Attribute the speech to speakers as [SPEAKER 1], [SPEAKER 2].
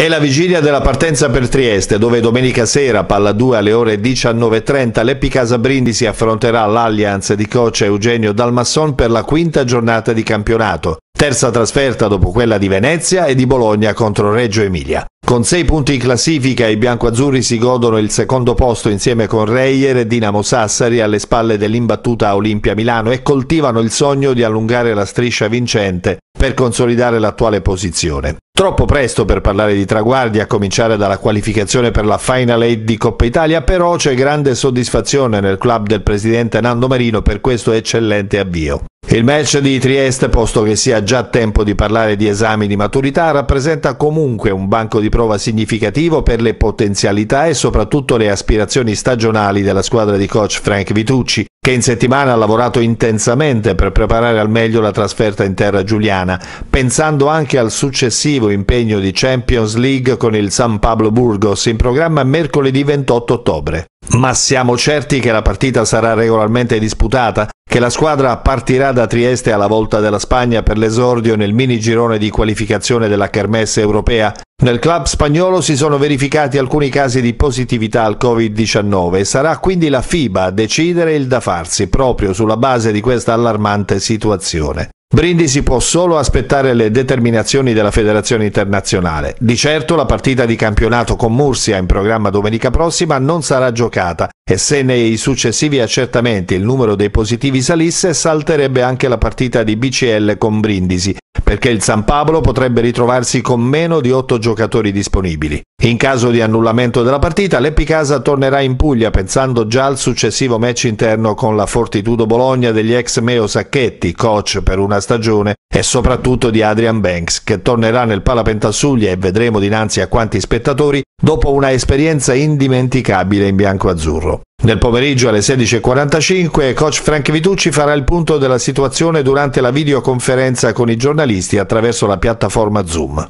[SPEAKER 1] È la vigilia della partenza per Trieste, dove domenica sera, palla 2 alle ore 19.30, l'Eppi Casa Brindisi affronterà l'Allianz di coach Eugenio Dalmasson per la quinta giornata di campionato, terza trasferta dopo quella di Venezia e di Bologna contro Reggio Emilia. Con 6 punti in classifica i biancoazzurri si godono il secondo posto insieme con Reyer e Dinamo Sassari alle spalle dell'imbattuta Olimpia Milano e coltivano il sogno di allungare la striscia vincente per consolidare l'attuale posizione. Troppo presto per parlare di traguardi, a cominciare dalla qualificazione per la Final 8 di Coppa Italia, però c'è grande soddisfazione nel club del presidente Nando Marino per questo eccellente avvio. Il match di Trieste, posto che sia già tempo di parlare di esami di maturità, rappresenta comunque un banco di prova significativo per le potenzialità e soprattutto le aspirazioni stagionali della squadra di coach Frank Vitucci, che in settimana ha lavorato intensamente per preparare al meglio la trasferta in terra giuliana, pensando anche al successivo impegno di Champions League con il San Pablo Burgos in programma mercoledì 28 ottobre. Ma siamo certi che la partita sarà regolarmente disputata? Che la squadra partirà da Trieste alla volta della Spagna per l'esordio nel mini girone di qualificazione della Kermesse europea? Nel club spagnolo si sono verificati alcuni casi di positività al Covid-19 e sarà quindi la FIBA a decidere il da farsi proprio sulla base di questa allarmante situazione. Brindisi può solo aspettare le determinazioni della federazione internazionale. Di certo la partita di campionato con Mursia in programma domenica prossima non sarà giocata e se nei successivi accertamenti il numero dei positivi salisse salterebbe anche la partita di BCL con Brindisi perché il San Pablo potrebbe ritrovarsi con meno di otto giocatori disponibili. In caso di annullamento della partita, l'Epicasa tornerà in Puglia pensando già al successivo match interno con la Fortitudo Bologna degli ex Meo Sacchetti, coach per una stagione, e soprattutto di Adrian Banks, che tornerà nel Palapentassuglia e vedremo dinanzi a quanti spettatori dopo una esperienza indimenticabile in bianco-azzurro. Nel pomeriggio alle 16.45 coach Frank Vitucci farà il punto della situazione durante la videoconferenza con i giornalisti attraverso la piattaforma Zoom.